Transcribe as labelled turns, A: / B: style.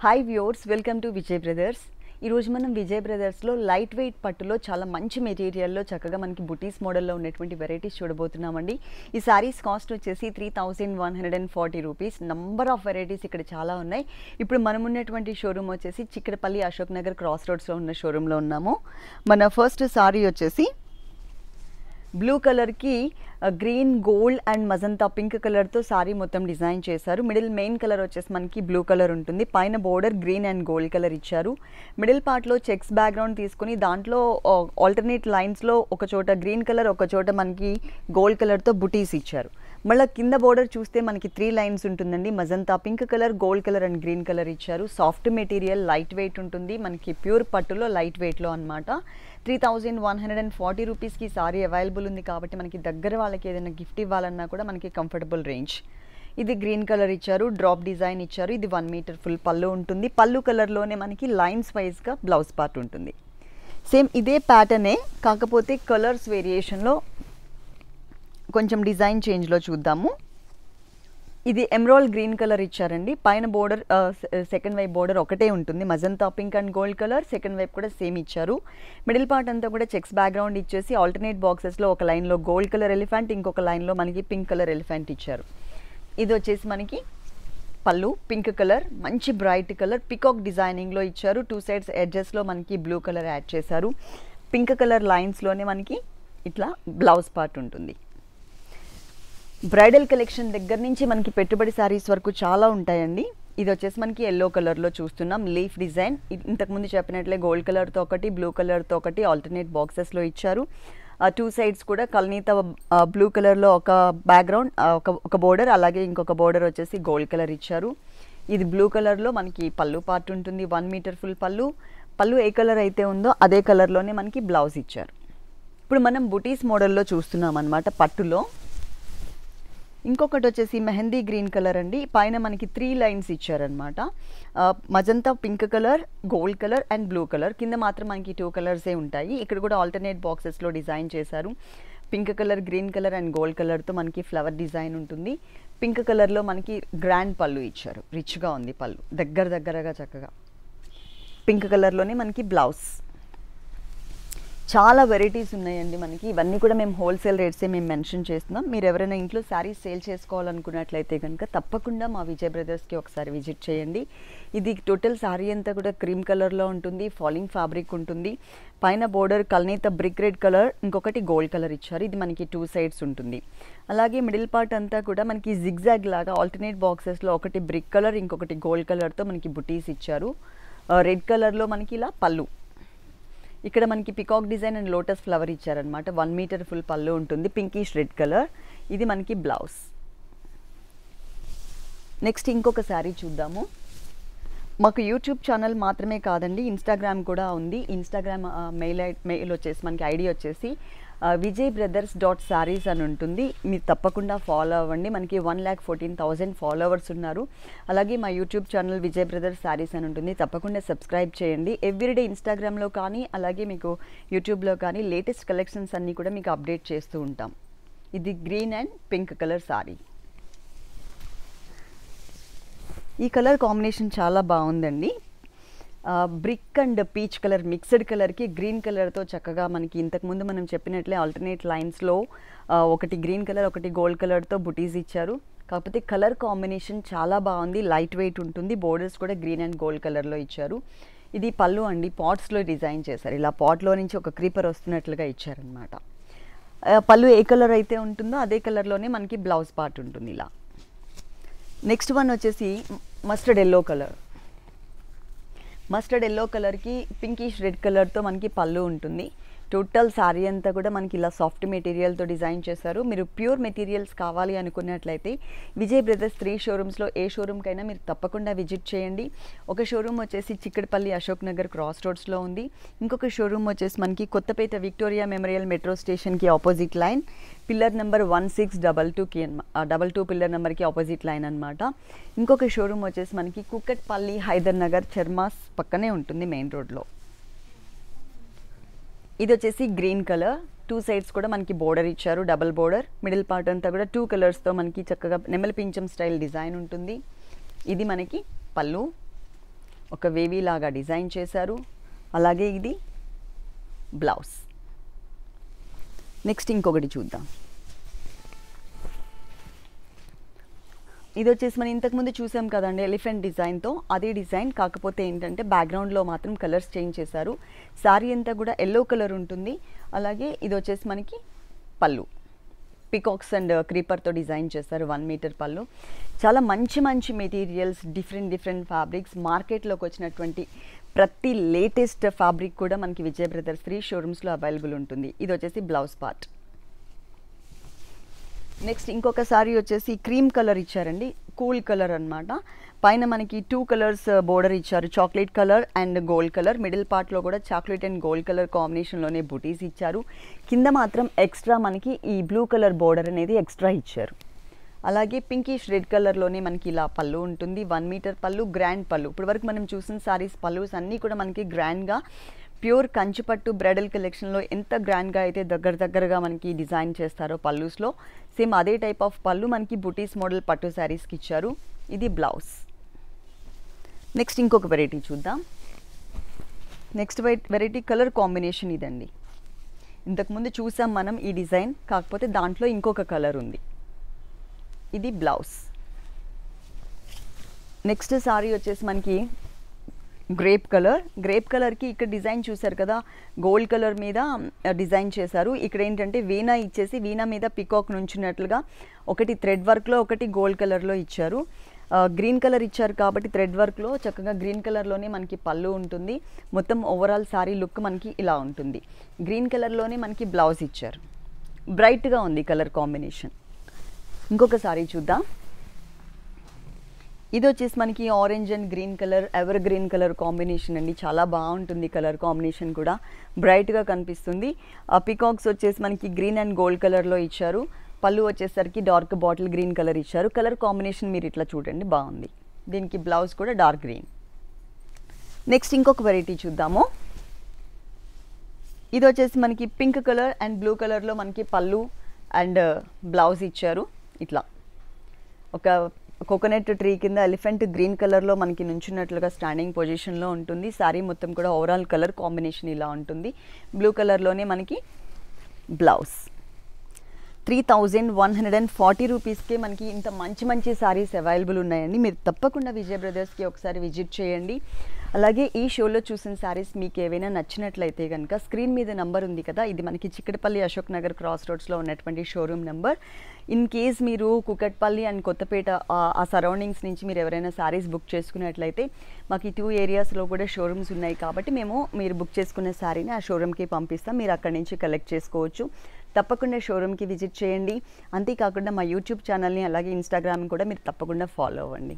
A: hi viewers welcome to Vijay brothers ఈరోజు మనం Vijay బ్రదర్స్లో light weight పట్టులో చాలా మంచి మెటీరియల్లో చక్కగా మనకి బుటీస్ మోడల్లో ఉన్నటువంటి వెరైటీస్ చూడబోతున్నామండి ఈ శారీస్ కాస్ట్ వచ్చేసి three thousand one hundred and forty rupees number of varieties ఇక్కడ చాలా ఉన్నాయి ఇప్పుడు మనం ఉన్నటువంటి షోరూమ్ వచ్చేసి చిక్కడపల్లి అశోక్ నగర్ క్రాస్ రోడ్స్లో ఉన్న షోరూంలో ఉన్నాము మన ఫస్ట్ శారీ వచ్చేసి బ్లూ కలర్కి green gold and magenta pink కలర్తో సారీ మొత్తం డిజైన్ చేశారు మిడిల్ మెయిన్ కలర్ వచ్చేసి మనకి బ్లూ కలర్ ఉంటుంది పైన border green and gold colour ఇచ్చారు మిడిల్ పార్ట్లో చెక్స్ బ్యాక్గ్రౌండ్ తీసుకుని దాంట్లో ఆల్టర్నేట్ లైన్స్లో ఒక చోట గ్రీన్ కలర్ ఒక చోట మనకి గోల్డ్ కలర్తో బుటీస్ ఇచ్చారు మళ్ళీ కింద బోర్డర్ చూస్తే మనకి త్రీ లైన్స్ ఉంటుందండి magenta pink colour gold colour and green colour ఇచ్చారు సాఫ్ట్ మెటీరియల్ లైట్ వెయిట్ ఉంటుంది మనకి ప్యూర్ పట్టులో లైట్ వెయిట్లో అనమాట three thousand one hundred and forty రూపీస్కి సారీ అవైలబుల్ ఉంది కాబట్టి మనకి దగ్గర వాళ్ళకి ఏదైనా గిఫ్ట్ ఇవ్వాలన్నా కూడా మనకి కంఫర్టబుల్ రేంజ్ ఇది గ్రీన్ కలర్ ఇచ్చారు డ్రాప్ డిజైన్ ఇచ్చారు ఇది వన్ మీటర్ ఫుల్ పళ్ళు ఉంటుంది పళ్ళు కలర్లోనే మనకి లైన్స్ వైజ్గా బ్లౌజ్ పార్ట్ ఉంటుంది సేమ్ ఇదే ప్యాటర్నే కాకపోతే కలర్స్ వేరియేషన్లో కొంచెం డిజైన్ చేంజ్లో చూద్దాము ఇది ఎమరాల్ గ్రీన్ కలర్ ఇచ్చారండి పైన బోర్డర్ సెకండ్ వైపు బోర్డర్ ఒకటే ఉంటుంది magenta pink and gold colour second వైపు కూడా సేమ్ ఇచ్చారు మిడిల్ పార్ట్ అంతా కూడా చెక్స్ బ్యాక్గ్రౌండ్ ఇచ్చేసి ఆల్టర్నేట్ బాక్సెస్లో ఒక లైన్లో గోల్డ్ కలర్ ఎలిఫెంట్ ఇంకొక లైన్లో మనకి పింక్ కలర్ ఎలిఫెంట్ ఇచ్చారు ఇది వచ్చేసి మనకి పళ్ళు పింక్ కలర్ మంచి బ్రైట్ కలర్ పికాక్ డిజైనింగ్లో ఇచ్చారు టూ సైడ్స్ ఎడ్జెస్లో మనకి బ్లూ కలర్ యాడ్ చేశారు పింక్ కలర్ లైన్స్లోనే మనకి ఇట్లా బ్లౌజ్ పార్ట్ ఉంటుంది బ్రైడల్ కలెక్షన్ దగ్గర నుంచి మనకి పెట్టుబడి శారీస్ వరకు చాలా ఉంటాయండి ఇది వచ్చేసి మనకి ఎల్లో కలర్లో చూస్తున్నాం లీఫ్ డిజైన్ ఇంతకుముందు చెప్పినట్లే గోల్డ్ కలర్తో ఒకటి బ్లూ కలర్తో ఒకటి ఆల్టర్నేట్ బాక్సెస్లో ఇచ్చారు టూ సైడ్స్ కూడా కల్నీత బ్లూ కలర్లో ఒక బ్యాక్గ్రౌండ్ ఒక ఒక బోర్డర్ అలాగే ఇంకొక బోర్డర్ వచ్చేసి గోల్డ్ కలర్ ఇచ్చారు ఇది బ్లూ కలర్లో మనకి పళ్ళు పార్ట్ ఉంటుంది వన్ మీటర్ ఫుల్ పళ్ళు పళ్ళు ఏ కలర్ అయితే ఉందో అదే కలర్లోనే మనకి బ్లౌజ్ ఇచ్చారు ఇప్పుడు మనం బుటీస్ మోడల్లో చూస్తున్నాం అనమాట పట్టులో ఇంకొకటి వచ్చేసి మెహందీ గ్రీన్ కలర్ అండి పైన మనకి త్రీ లైన్స్ ఇచ్చారనమాట magenta pink colour gold colour and blue colour కింద మాత్రం మనకి టూ కలర్సే ఉంటాయి ఇక్కడ కూడా ఆల్టర్నేట్ బాక్సెస్లో డిజైన్ చేశారు pink colour green colour and gold కలర్తో మనకి ఫ్లవర్ డిజైన్ ఉంటుంది పింక్ కలర్లో మనకి గ్రాండ్ పళ్ళు ఇచ్చారు రిచ్గా ఉంది పళ్ళు దగ్గర దగ్గరగా చక్కగా పింక్ కలర్లోనే మనకి బ్లౌజ్ చాలా వెరైటీస్ ఉన్నాయండి మనకి ఇవన్నీ కూడా మేము హోల్సేల్ రేట్సే మేము మెన్షన్ చేస్తున్నాం మీరు ఎవరైనా ఇంట్లో శారీస్ సేల్ చేసుకోవాలనుకున్నట్లయితే కనుక తప్పకుండా మా విజయ్ బ్రదర్స్కి ఒకసారి విజిట్ చేయండి ఇది టోటల్ శారీ అంతా కూడా క్రీమ్ కలర్లో ఉంటుంది ఫాలింగ్ ఫ్యాబ్రిక్ ఉంటుంది పైన బోర్డర్ కలనీత బ్రిక్ రెడ్ కలర్ ఇంకొకటి గోల్డ్ కలర్ ఇచ్చారు ఇది మనకి టూ సైడ్స్ ఉంటుంది అలాగే మిడిల్ పార్ట్ అంతా కూడా మనకి జిగ్జాగ్ లాగా ఆల్టర్నేట్ బాక్సెస్లో ఒకటి బ్రిక్ కలర్ ఇంకొకటి గోల్డ్ కలర్తో మనకి బుటీస్ ఇచ్చారు రెడ్ కలర్లో మనకి ఇలా పళ్ళు ఇక్కడ మనకి peacock design and lotus flower ఇచ్చారనమాట వన్ మీటర్ ఫుల్ పళ్ళు ఉంటుంది పింకిష్ రెడ్ కలర్ ఇది మనకి బ్లౌజ్ నెక్స్ట్ ఇంకొక శారీ చూద్దాము మాకు యూట్యూబ్ ఛానల్ మాత్రమే కాదండి ఇన్స్టాగ్రామ్ కూడా ఉంది ఇన్స్టాగ్రామ్ మెయిల్ మెయిల్ వచ్చేసి మనకి ఐడి వచ్చేసి విజయ్ బ్రదర్స్ డాట్ శారీస్ అని ఉంటుంది మీరు తప్పకుండా ఫాలో అవ్వండి మనకి one lakh fourteen thousand followers ఉన్నారు అలాగే మా YouTube channel Vijay brothers saris అని ఉంటుంది తప్పకుండా సబ్స్క్రైబ్ చేయండి ఎవ్రీడే ఇన్స్టాగ్రామ్లో కానీ అలాగే మీకు యూట్యూబ్లో కానీ లేటెస్ట్ కలెక్షన్స్ అన్నీ కూడా మీకు అప్డేట్ చేస్తూ ఉంటాం ఇది green and pink colour sari ఈ కలర్ కాంబినేషన్ చాలా బాగుందండి brick and peach colour mixed కలర్కి గ్రీన్ కలర్తో చక్కగా మనకి ఇంతకుముందు మనం చెప్పినట్లే ఆల్టర్నేట్ లైన్స్లో ఒకటి గ్రీన్ కలర్ ఒకటి గోల్డ్ కలర్తో బుటీస్ ఇచ్చారు కాకపోతే కలర్ కాంబినేషన్ చాలా బాగుంది లైట్ వెయిట్ ఉంటుంది బోర్డర్స్ కూడా గ్రీన్ అండ్ గోల్డ్ కలర్లో ఇచ్చారు ఇది పళ్ళు అండి పాట్స్లో డిజైన్ చేశారు ఇలా పాట్లో నుంచి ఒక క్రీపర్ వస్తున్నట్లుగా ఇచ్చారనమాట పళ్ళు ఏ కలర్ అయితే ఉంటుందో అదే కలర్లోనే మనకి బ్లౌజ్ పార్ట్ ఉంటుంది ఇలా నెక్స్ట్ వన్ వచ్చేసి mustard yellow colour mustard yellow కలర్కి పింకిష్ రెడ్ కలర్తో మనకి పళ్ళు ఉంటుంది టోటల్ శారీ అంతా కూడా మనకి ఇలా సాఫ్ట్ మెటీరియల్తో డిజైన్ చేశారు మీరు ప్యూర్ మెటీరియల్స్ కావాలి అనుకున్నట్లయితే విజయ్ బ్రదర్స్ త్రీ షోరూమ్స్లో ఏ షోరూమ్కైనా మీరు తప్పకుండా విజిట్ చేయండి ఒక షోరూమ్ వచ్చేసి చిక్కడపల్లి అశోక్ నగర్ క్రాస్ రోడ్స్లో ఉంది ఇంకొక షోరూమ్ వచ్చేసి మనకి కొత్తపేట విక్టోరియా మెమోరియల్ మెట్రో స్టేషన్కి opposite line pillar number one six double టూకి డబల్ టూ పిల్లర్ నెంబర్కి ఆపోజిట్ లైన్ అనమాట ఇంకొక షోరూమ్ వచ్చేసి మనకి కుక్కట్పల్లి హైదర్ నగర్ చర్మాస్ పక్కనే ఉంటుంది మెయిన్ రోడ్లో ఇది వచ్చేసి గ్రీన్ కలర్ టూ సైడ్స్ కూడా మనకి బోర్డర్ ఇచ్చారు డబల్ బోర్డర్ మిడిల్ పార్ట్ అంతా కూడా టూ కలర్స్తో మనకి చక్కగా నెమలి పింఛం స్టైల్ డిజైన్ ఉంటుంది ఇది మనకి పళ్ళు ఒక వేవీ లాగా డిజైన్ చేశారు అలాగే ఇది బ్లౌజ్ నెక్స్ట్ ఇంకొకటి చూద్దాం ఇది వచ్చేసి మనం ఇంతకుముందు చూసాం కదండి ఎలిఫెంట్ డిజైన్తో అదే డిజైన్ కాకపోతే ఏంటంటే బ్యాక్గ్రౌండ్లో మాత్రం కలర్స్ చేంజ్ చేశారు శారీ అంతా కూడా ఎల్లో కలర్ ఉంటుంది అలాగే ఇది వచ్చేసి మనకి పళ్ళు పికాక్స్ అండ్ క్రీపర్తో డిజైన్ చేస్తారు వన్ మీటర్ పళ్ళు చాలా మంచి మంచి మెటీరియల్స్ డిఫరెంట్ డిఫరెంట్ ఫ్యాబ్రిక్స్ మార్కెట్లోకి వచ్చినటువంటి ప్రతి లేటెస్ట్ ఫ్యాబ్రిక్ కూడా మనకి విజయ బ్రదర్స్ త్రీ షోరూమ్స్లో అవైలబుల్ ఉంటుంది ఇది వచ్చేసి బ్లౌజ్ పార్ట్ నెక్స్ట్ ఇంకొక సారీ వచ్చేసి క్రీమ్ కలర్ ఇచ్చారండి కూల్ కలర్ అనమాట పైన మనకి టూ కలర్స్ బోర్డర్ ఇచ్చారు chocolate colour and gold colour middle పార్ట్లో కూడా చాక్లెట్ అండ్ గోల్డ్ కలర్ కాంబినేషన్లోనే బుటీస్ ఇచ్చారు కింద మాత్రం ఎక్స్ట్రా మనకి ఈ బ్లూ కలర్ బోర్డర్ అనేది ఎక్స్ట్రా ఇచ్చారు అలాగే పింకిష్ రెడ్ కలర్లోనే మనకి ఇలా పళ్ళు ఉంటుంది వన్ మీటర్ పళ్ళు గ్రాండ్ పళ్ళు ఇప్పుడు వరకు మనం చూసిన సారీస్ పళ్ళుస్ అన్నీ కూడా మనకి గ్రాండ్గా ప్యూర్ కంచిపట్టు బ్రైడల్ కలెక్షన్లో ఎంత గ్రాండ్గా అయితే దగ్గర దగ్గరగా మనకి డిజైన్ చేస్తారో పళ్ళుస్లో సేమ్ అదే టైప్ ఆఫ్ పళ్ళు మనకి బుటీస్ మోడల్ పట్టు శారీస్కి ఇచ్చారు ఇది బ్లౌజ్ నెక్స్ట్ ఇంకొక వెరైటీ చూద్దాం నెక్స్ట్ వెరైటీ కలర్ కాంబినేషన్ ఇదండి ఇంతకుముందు చూసాం మనం ఈ డిజైన్ కాకపోతే దాంట్లో ఇంకొక కలర్ ఉంది ఇది బ్లౌజ్ నెక్స్ట్ సారీ వచ్చేసి మనకి గ్రేప్ కలర్ గ్రేప్ కలర్కి ఇక్కడ డిజైన్ చూసారు కదా గోల్డ్ కలర్ మీద డిజైన్ చేశారు ఇక్కడ ఏంటంటే వీణా ఇచ్చేసి వీణా మీద పికాక్ నుంచినట్లుగా ఒకటి థ్రెడ్ వర్క్లో ఒకటి గోల్డ్ కలర్లో ఇచ్చారు గ్రీన్ కలర్ ఇచ్చారు కాబట్టి థ్రెడ్ వర్క్లో చక్కగా గ్రీన్ కలర్లోనే మనకి పళ్ళు ఉంటుంది మొత్తం ఓవరాల్ శారీ లుక్ మనకి ఇలా ఉంటుంది గ్రీన్ కలర్లోనే మనకి బ్లౌజ్ ఇచ్చారు బ్రైట్గా ఉంది కలర్ కాంబినేషన్ ఇంకొకసారి చూద్దాం ఇది వచ్చేసి మనకి orange and green colour evergreen colour combination అండి చాలా బాగుంటుంది కలర్ కాంబినేషన్ కూడా బ్రైట్గా కనిపిస్తుంది పికాక్స్ వచ్చేసి మనకి గ్రీన్ అండ్ గోల్డ్ కలర్లో ఇచ్చారు పళ్ళు వచ్చేసరికి డార్క్ బాటిల్ గ్రీన్ కలర్ ఇచ్చారు కలర్ కాంబినేషన్ మీరు ఇట్లా చూడండి బాగుంది దీనికి బ్లౌజ్ కూడా డార్క్ గ్రీన్ నెక్స్ట్ ఇంకొక వెరైటీ చూద్దాము ఇది వచ్చేసి మనకి పింక్ కలర్ అండ్ బ్లూ కలర్లో మనకి పళ్ళు అండ్ బ్లౌజ్ uh, ఇచ్చారు ఇట్లా ఒక కోకోనట్ ట్రీ కింద ఎలిఫెంట్ గ్రీన్ కలర్లో మనకి నుంచున్నట్లుగా స్టాండింగ్ పొజిషన్లో ఉంటుంది శారీ మొత్తం కూడా ఓవరాల్ కలర్ కాంబినేషన్ ఇలా ఉంటుంది బ్లూ కలర్లోనే మనకి blouse three thousand one hundred and forty రూపీస్కే మనకి ఇంత మంచి మంచి శారీస్ అవైలబుల్ ఉన్నాయండి మీరు తప్పకుండా విజయ బ్రదర్స్కి ఒకసారి విజిట్ చేయండి అలాగే ఈ షోలో చూసిన శారీస్ మీకు ఏవైనా నచ్చినట్లయితే కనుక స్క్రీన్ మీద నంబర్ ఉంది కదా ఇది మనకి చిక్కడపల్లి అశోక్ నగర్ క్రాస్ రోడ్స్లో ఉన్నటువంటి షోరూమ్ నెంబర్ ఇన్ కేస్ మీరు కుకట్పల్లి అండ్ కొత్తపేట ఆ సరౌండింగ్స్ నుంచి మీరు ఎవరైనా శారీస్ బుక్ చేసుకున్నట్లయితే మాకు ఈ టూ ఏరియాస్లో కూడా షోరూమ్స్ ఉన్నాయి కాబట్టి మేము మీరు బుక్ చేసుకున్న శారీని ఆ షోరూమ్కి పంపిస్తాం మీరు అక్కడి నుంచి కలెక్ట్ చేసుకోవచ్చు తప్పకుండా షోరూమ్కి విజిట్ చేయండి అంతేకాకుండా మా యూట్యూబ్ ఛానల్ని అలాగే ఇన్స్టాగ్రామ్ కూడా మీరు తప్పకుండా ఫాలో అవ్వండి